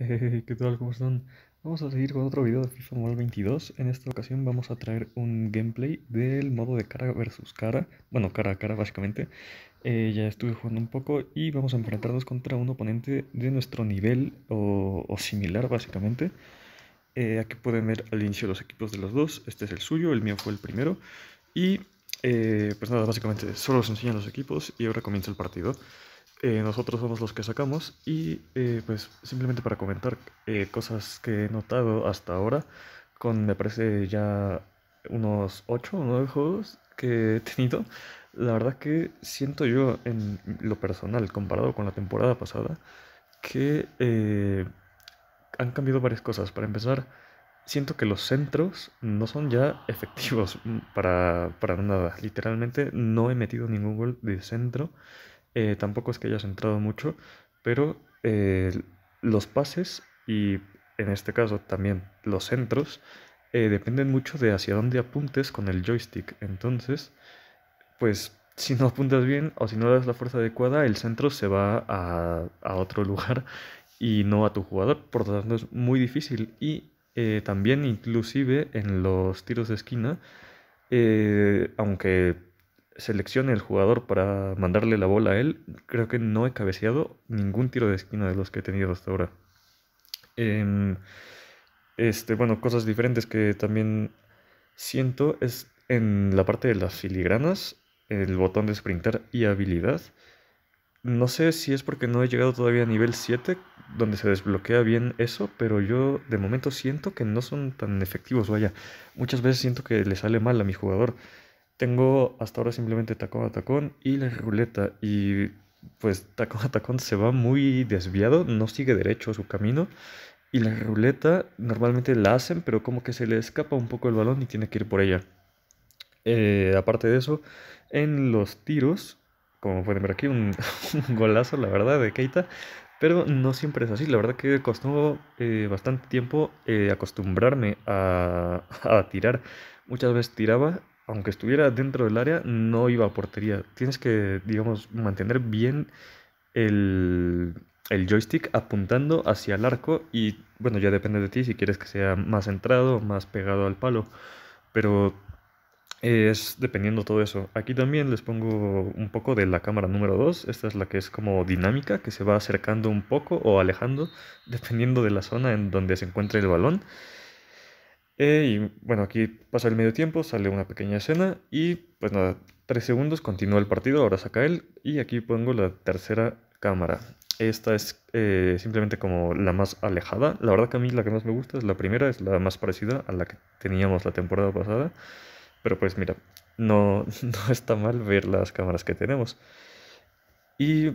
¿Qué tal? ¿Cómo están? Vamos a seguir con otro video de FIFA Mobile 22. En esta ocasión vamos a traer un gameplay del modo de cara versus cara. Bueno, cara a cara básicamente. Eh, ya estuve jugando un poco y vamos a enfrentarnos contra un oponente de nuestro nivel o, similar básicamente. Eh, aquí pueden ver al inicio los equipos de los dos. Este es el suyo, el mío fue el primero. Y eh, pues nada, básicamente solo os enseñan los equipos y ahora comienza el partido. Eh, nosotros somos los que sacamos y eh, pues simplemente para comentar eh, cosas que he notado hasta ahora con me parece ya unos 8 o 9 juegos que he tenido, la verdad que siento yo en lo personal comparado con la temporada pasada que han cambiado varias cosas. Para empezar, siento que los centros no son ya efectivos para, para nada. Literalmente no he metido ningún gol de centro eh, tampoco es que hayas entrado mucho, pero eh, los pases y en este caso también los centros eh, dependen mucho de hacia dónde apuntes con el joystick. Entonces, pues si no apuntas bien o si no das la fuerza adecuada, el centro se va a, otro lugar y no a tu jugador. Por lo tanto, es muy difícil. Y también inclusive en los tiros de esquina, aunque seleccione el jugador para mandarle la bola a él, creo que no he cabeceado ningún tiro de esquina de los que he tenido hasta ahora. Em, este, bueno, cosas diferentes que también siento es en la parte de las filigranas, el botón de sprintar y habilidad. No sé si es porque no he llegado todavía a nivel 7, donde se desbloquea bien eso, pero yo de momento siento que no son tan efectivos. Vaya, muchas veces siento que le sale mal a mi jugador. Tengo hasta ahora simplemente tacón a tacón y la ruleta. Y pues tacón a tacón se va muy desviado, no sigue derecho su camino. Y la ruleta normalmente la hacen, pero como que se le escapa un poco el balón y tiene que ir por ella. Eh, aparte de eso, en los tiros, como pueden ver aquí, un, golazo, la verdad, de Keita. Pero no siempre es así. La verdad que costó eh, bastante tiempo eh, acostumbrarme a, a tirar. Muchas veces tiraba aunque estuviera dentro del área, no iba a portería. Tienes que, digamos, mantener bien el, joystick apuntando hacia el arco y, bueno, ya depende de ti si quieres que sea más centrado, más pegado al palo. Pero es dependiendo todo eso. Aquí también les pongo un poco de la cámara número 2. Esta es la que es como dinámica, que se va acercando un poco o alejando, dependiendo de la zona en donde se encuentre el balón. Eh, y bueno, aquí pasa el medio tiempo, sale una pequeña escena y pues nada, tres segundos, continúa el partido, ahora saca él y aquí pongo la tercera cámara. Esta es eh, simplemente como la más alejada. La verdad que a mí la que más me gusta es la primera, es la más parecida a la que teníamos la temporada pasada. Pero pues mira, no, está mal ver las cámaras que tenemos. Y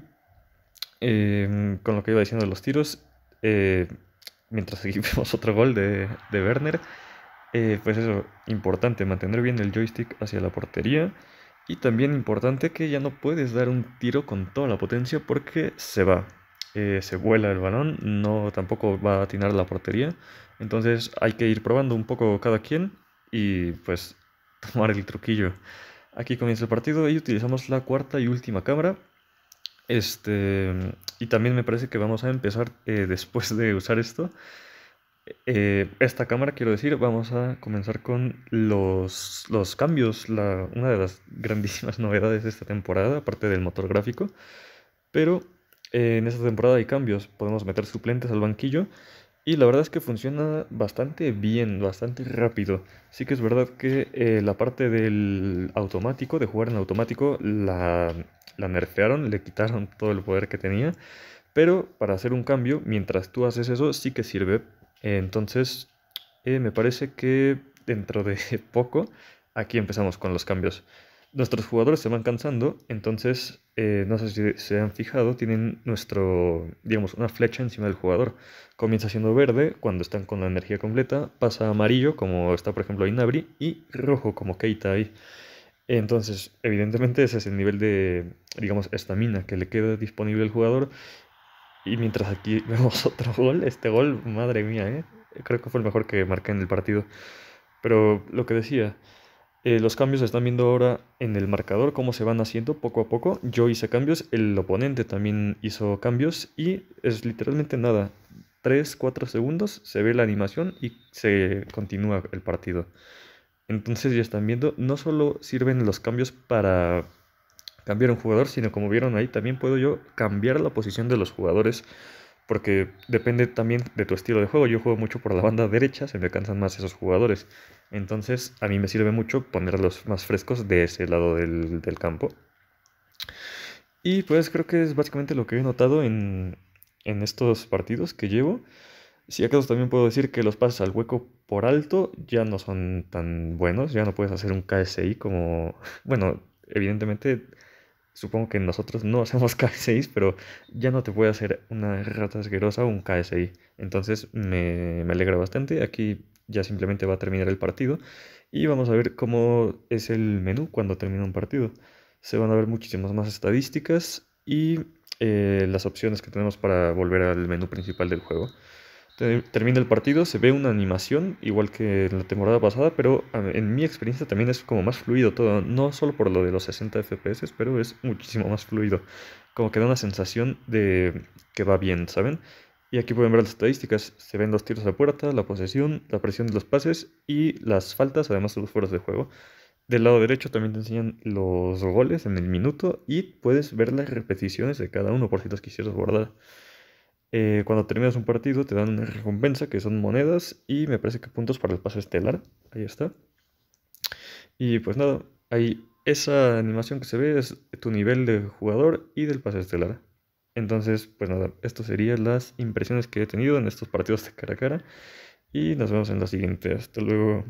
em, con lo que iba diciendo de los tiros, eh, mientras seguimos otro gol de, de Werner. Eh, pues eso, importante, mantener bien el joystick hacia la portería. Y también importante que ya no puedes dar un tiro con toda la potencia porque se va. Eh, se vuela el balón, no tampoco va a atinar la portería. Entonces hay que ir probando un poco cada quien y pues tomar el truquillo. Aquí comienza el partido y utilizamos la cuarta y última cámara. Este, y también me parece que vamos a empezar eh, después de usar esto. Eh, esta cámara, quiero decir, vamos a comenzar con los, los cambios, la, una de las grandísimas novedades de esta temporada, aparte del motor gráfico. Pero eh, en esta temporada hay cambios, podemos meter suplentes al banquillo y la verdad es que funciona bastante bien, bastante rápido. Sí que es verdad que eh, la parte del automático, de jugar en automático, la, la nerfearon, le quitaron todo el poder que tenía. Pero para hacer un cambio, mientras tú haces eso, sí que sirve entonces, eh, me parece que dentro de poco, aquí empezamos con los cambios. Nuestros jugadores se van cansando, entonces, eh, no sé si se han fijado, tienen nuestro, digamos, una flecha encima del jugador. Comienza siendo verde cuando están con la energía completa, pasa a amarillo, como está por ejemplo Inabri, y rojo, como Keita ahí. Entonces, evidentemente ese es el nivel de, digamos, estamina que le queda disponible al jugador y mientras aquí vemos otro gol, este gol, madre mía, ¿eh? creo que fue el mejor que marqué en el partido. Pero lo que decía, eh, los cambios se están viendo ahora en el marcador, cómo se van haciendo poco a poco. Yo hice cambios, el oponente también hizo cambios y es literalmente nada. 3, 4 segundos se ve la animación y se continúa el partido. Entonces ya están viendo, no solo sirven los cambios para cambiar un jugador, sino como vieron ahí, también puedo yo cambiar la posición de los jugadores porque depende también de tu estilo de juego. Yo juego mucho por la banda derecha, se me cansan más esos jugadores. Entonces a mí me sirve mucho ponerlos más frescos de ese lado del, del campo. Y pues creo que es básicamente lo que he notado en, en estos partidos que llevo. Si acaso también puedo decir que los pases al hueco por alto ya no son tan buenos, ya no puedes hacer un KSI como, bueno, evidentemente Supongo que nosotros no hacemos KSIs, pero ya no te puede hacer una rata asquerosa o un KSI. Entonces me, me alegra bastante. Aquí ya simplemente va a terminar el partido y vamos a ver cómo es el menú cuando termina un partido. Se van a ver muchísimas más estadísticas y eh, las opciones que tenemos para volver al menú principal del juego termina el partido, se ve una animación, igual que en la temporada pasada, pero en mi experiencia también es como más fluido todo, no solo por lo de los 60 FPS, pero es muchísimo más fluido, como que da una sensación de que va bien, ¿saben? Y aquí pueden ver las estadísticas, se ven los tiros a puerta, la posesión, la presión de los pases y las faltas, además de los fueros de juego. Del lado derecho también te enseñan los goles en el minuto y puedes ver las repeticiones de cada uno por si los quisieras guardar. Eh, cuando terminas un partido te dan una recompensa que son monedas y me parece que puntos para el pase estelar. Ahí está. Y pues nada, ahí esa animación que se ve es tu nivel de jugador y del pase estelar. Entonces, pues nada, esto serían las impresiones que he tenido en estos partidos de cara a cara. Y nos vemos en la siguiente. Hasta luego.